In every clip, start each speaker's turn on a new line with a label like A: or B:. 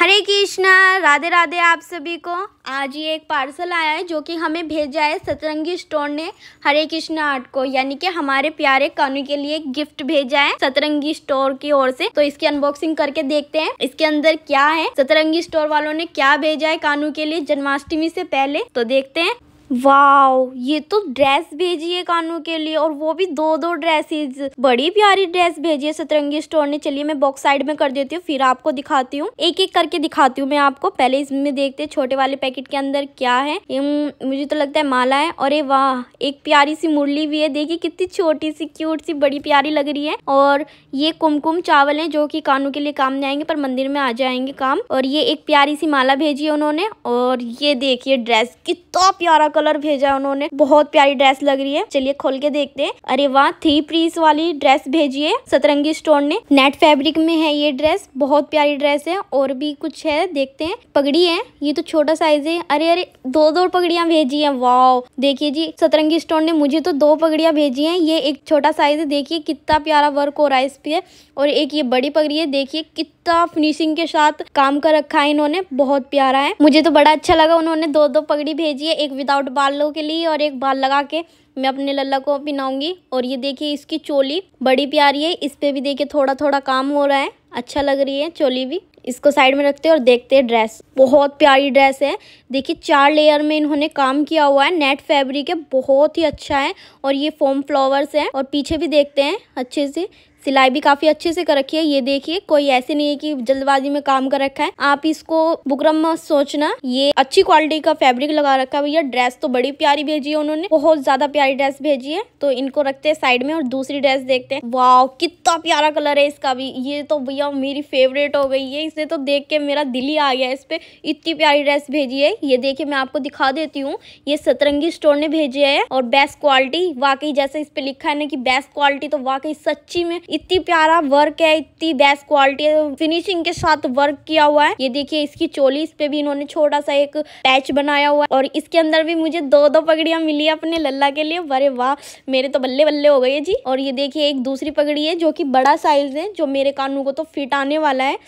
A: हरे कृष्णा राधे राधे आप सभी को आज ये एक पार्सल आया है जो कि हमें भेजा है सतरंगी स्टोर ने हरे कृष्णा आर्ट को यानी कि हमारे प्यारे कानू के लिए गिफ्ट भेजा है सतरंगी स्टोर की ओर से तो इसकी अनबॉक्सिंग करके देखते हैं इसके अंदर क्या है सतरंगी स्टोर वालों ने क्या भेजा है कानू के लिए जन्माष्टमी से पहले तो देखते हैं वाओ ये तो ड्रेस भेजी है कानू के लिए और वो भी दो दो ड्रेसेस बड़ी प्यारी ड्रेस भेजी है सतरंगी स्टोर ने चलिए मैं बॉक्स साइड में कर देती हूँ फिर आपको दिखाती हूँ एक एक करके दिखाती हूँ मैं आपको पहले इसमें देखते छोटे वाले पैकेट के अंदर क्या है मुझे तो लगता है माला है और ये वाह एक प्यारी सी मुरली भी है देखिए कितनी छोटी सी क्यूट सी बड़ी प्यारी लग रही है और ये कुमकुम चावल है जो की कानू के लिए काम नहीं आएंगे पर मंदिर में आ जाएंगे काम और ये एक प्यारी सी माला भेजी है उन्होंने और ये देखिए ड्रेस कितना प्यारा कलर भेजा उन्होंने बहुत प्यारी ड्रेस लग रही है चलिए खोल के देखते हैं अरे वाह थ्री पीस वाली ड्रेस भेजी है सतरंगी स्टोन ने नेट फैब्रिक में है ये ड्रेस बहुत प्यारी ड्रेस है और भी कुछ है देखते हैं पगड़ी है ये तो छोटा साइज है अरे अरे दो दो पगड़िया भेजी है वाह देखिए जी सतरंगी स्टोन ने मुझे तो दो पगड़िया भेजी है ये एक छोटा साइज है देखिए कितना प्यारा वर्क हो रहा है इस पे और एक ये बड़ी पगड़ी है देखिए कितना का फिनिशिंग के साथ काम कर रखा है इन्होंने बहुत प्यारा है मुझे तो बड़ा अच्छा लगा उन्होंने दो दो पगड़ी भेजी है एक विदाउट बालों के लिए और एक बाल लगा के मैं अपने लल्ला को पहनाऊंगी और ये देखिए इसकी चोली बड़ी प्यारी है इस पे भी देखिए थोड़ा थोड़ा काम हो रहा है अच्छा लग रही है चोली भी इसको साइड में रखते हैं और देखते हैं ड्रेस बहुत प्यारी ड्रेस है देखिए चार लेयर में इन्होंने काम किया हुआ है नेट फैब्रिक है बहुत ही अच्छा है और ये फोम फ्लावर्स है और पीछे भी देखते हैं अच्छे से सिलाई भी काफी अच्छे से कर रखी है ये देखिए कोई ऐसे नहीं है कि जल्दबाजी में काम कर रखा है आप इसको बुकरम मत सोचना ये अच्छी क्वालिटी का फैब्रिक लगा रखा है भैया ड्रेस तो बड़ी प्यारी भेजी है उन्होंने बहुत ज्यादा प्यारी ड्रेस भेजी है तो इनको रखते हैं साइड में और दूसरी ड्रेस देखते हैं वाह कितना प्यारा कलर है इसका भी ये तो भैया मेरी फेवरेट हो गई है इसे तो देख के मेरा दिल ही आ गया इस पे इतनी प्यारी ड्रेस भेजी है ये देखिए मैं आपको दिखा देती हूँ ये सतरंगी स्टोर ने भेजी है और बेस्ट क्वालिटी वाकई जैसे इस पे लिखा है ना कि बेस्ट क्वालिटी तो वाकई सच्ची में इतनी प्यारा वर्क है इतनी बेस्ट क्वालिटी है फिनिशिंग के साथ वर्क किया हुआ है ये देखिए इसकी चोली इस पे भी इन्होंने छोटा सा एक पैच बनाया हुआ है और इसके अंदर भी मुझे दो दो पगड़ियां मिली है अपने लल्ला के लिए अरे वाह मेरे तो बल्ले बल्ले हो गए जी और ये देखिए एक दूसरी पगड़ी है जो की बड़ा साइज है जो मेरे कानू को तो फिट आने वाला है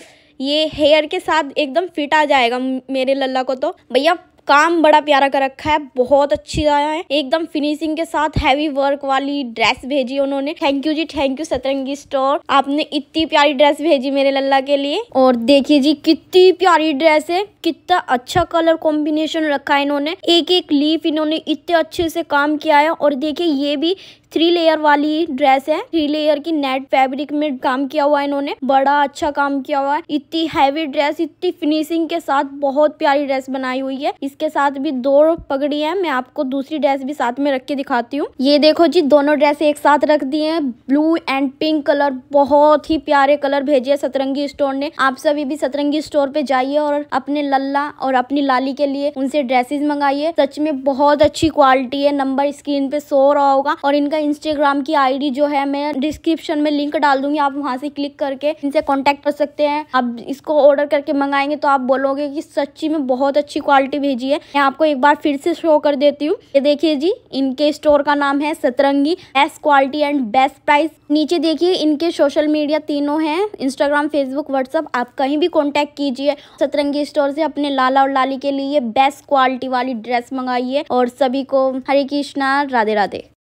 A: ये हेयर के साथ एकदम फिट आ जाएगा मेरे लल्ला को तो भैया काम बड़ा प्यारा कर रखा है बहुत अच्छी आया है एकदम फिनिशिंग के साथ हैवी वर्क वाली ड्रेस भेजी उन्होंने थैंक यू जी थैंक यू सतरंगी स्टोर आपने इतनी प्यारी ड्रेस भेजी मेरे लल्ला के लिए और देखिए जी कितनी प्यारी ड्रेस है कितना अच्छा कलर कॉम्बिनेशन रखा है इन्होंने एक एक लीफ इन्होंने इतने अच्छे से काम किया है और देखिए ये भी थ्री लेयर वाली ड्रेस है थ्री लेयर की नेट फैब्रिक में काम किया हुआ है इन्होंने बड़ा अच्छा काम किया हुआ है इतनी हैवी ड्रेस इतनी फिनिशिंग के साथ बहुत प्यारी ड्रेस बनाई हुई है इसके साथ भी दो पगड़ी है मैं आपको दूसरी ड्रेस भी साथ में रख के दिखाती हूँ ये देखो जी दोनों ड्रेस एक साथ रख दी है ब्लू एंड पिंक कलर बहुत ही प्यारे कलर भेजे है सतरंगी स्टोर ने आप सभी भी सतरंगी स्टोर पे जाइए और अपने लल्ला और अपनी लाली के लिए उनसे ड्रेसेस मंगाइए सच में बहुत अच्छी क्वालिटी है नंबर स्क्रीन पे शो रहा होगा और इनका इंस्टाग्राम की आईडी जो है मैं डिस्क्रिप्शन में लिंक डाल दूंगी आप वहाँ से क्लिक करके इनसे कॉन्टेक्ट कर सकते हैं आप इसको ऑर्डर करके मंगाएंगे तो आप बोलोगे कि सच्ची में बहुत अच्छी क्वालिटी भेजी है मैं आपको एक बार फिर से शो कर देती हूँ ये देखिए जी इनके स्टोर का नाम है Satrangi best quality and best price नीचे देखिए इनके सोशल मीडिया तीनों हैं इंस्टाग्राम फेसबुक व्हाट्सअप आप कहीं भी कॉन्टेक्ट कीजिए सतरंगी स्टोर से अपने लाला और लाली के लिए बेस्ट क्वालिटी वाली ड्रेस मंगाइए और सभी को हरे कृष्णा राधे राधे